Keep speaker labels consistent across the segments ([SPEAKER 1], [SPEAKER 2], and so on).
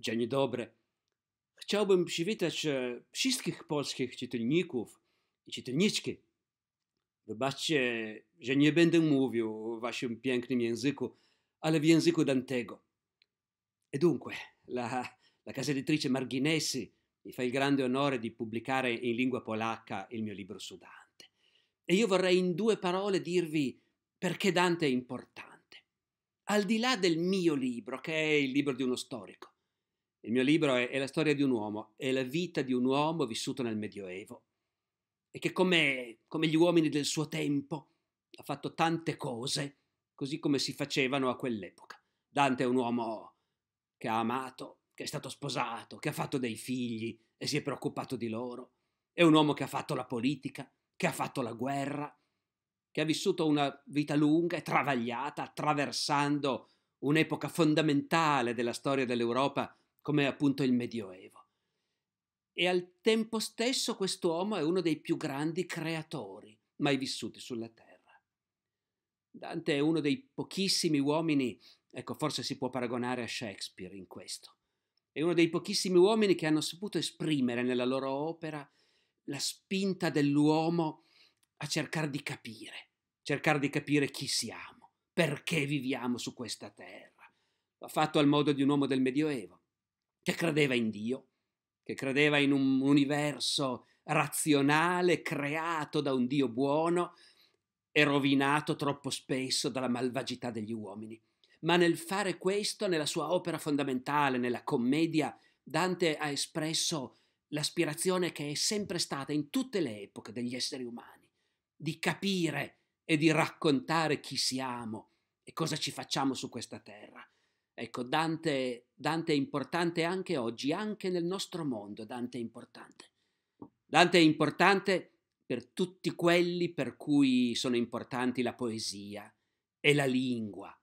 [SPEAKER 1] Dzień dobry. Chciałbym przywitać wszystkich polskich czytelników i czytelniczki. Wybaczcie, że nie będę mówił w waszym pięknym języku, ale w języku Dantego. E dunque, la, la casa editrice Marghinesi mi fa il grande onore di pubblicare in lingua polacca il mio libro su Dante. E io vorrei in due parole dirvi perché Dante è importante. Al di là del mio libro, che è il libro di uno storico, il mio libro è, è la storia di un uomo, è la vita di un uomo vissuto nel Medioevo e che come, come gli uomini del suo tempo ha fatto tante cose così come si facevano a quell'epoca. Dante è un uomo che ha amato, che è stato sposato, che ha fatto dei figli e si è preoccupato di loro. È un uomo che ha fatto la politica, che ha fatto la guerra, che ha vissuto una vita lunga e travagliata, attraversando un'epoca fondamentale della storia dell'Europa come appunto il Medioevo. E al tempo stesso quest'uomo è uno dei più grandi creatori mai vissuti sulla terra. Dante è uno dei pochissimi uomini, ecco forse si può paragonare a Shakespeare in questo, è uno dei pochissimi uomini che hanno saputo esprimere nella loro opera la spinta dell'uomo a cercare di capire, cercare di capire chi siamo, perché viviamo su questa terra. L'ha fatto al modo di un uomo del Medioevo, che credeva in Dio, che credeva in un universo razionale creato da un Dio buono e rovinato troppo spesso dalla malvagità degli uomini. Ma nel fare questo, nella sua opera fondamentale, nella commedia, Dante ha espresso l'aspirazione che è sempre stata in tutte le epoche degli esseri umani, di capire e di raccontare chi siamo e cosa ci facciamo su questa terra. Ecco, Dante, Dante è importante anche oggi, anche nel nostro mondo Dante è importante. Dante è importante per tutti quelli per cui sono importanti la poesia e la lingua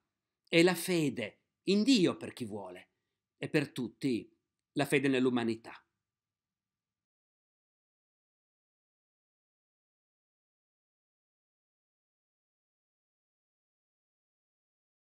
[SPEAKER 1] e la fede in Dio per chi vuole e per tutti la fede nell'umanità.